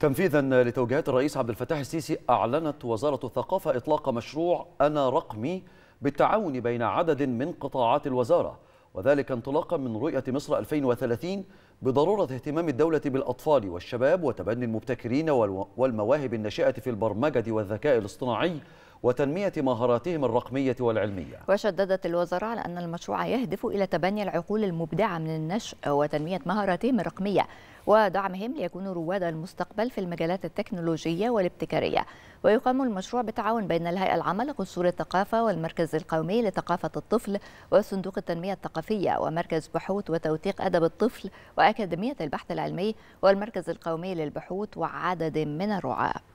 تنفيذا لتوجيهات الرئيس عبد الفتاح السيسي أعلنت وزارة الثقافة إطلاق مشروع أنا رقمي بالتعاون بين عدد من قطاعات الوزارة وذلك انطلاقا من رؤية مصر 2030 بضرورة اهتمام الدولة بالأطفال والشباب وتبني المبتكرين والمواهب الناشئة في البرمجة والذكاء الاصطناعي وتنمية مهاراتهم الرقمية والعلمية وشددت الوزارة على أن المشروع يهدف إلى تبني العقول المبدعة من النشء وتنمية مهاراتهم الرقمية ودعمهم ليكونوا رواد المستقبل في المجالات التكنولوجية والابتكارية ويقام المشروع بتعاون بين الهيئة العامة لقصور الثقافة والمركز القومي لثقافة الطفل وصندوق التنمية الثقافية ومركز بحوث وتوثيق أدب الطفل وأكاديمية البحث العلمي والمركز القومي للبحوث وعدد من الرعاة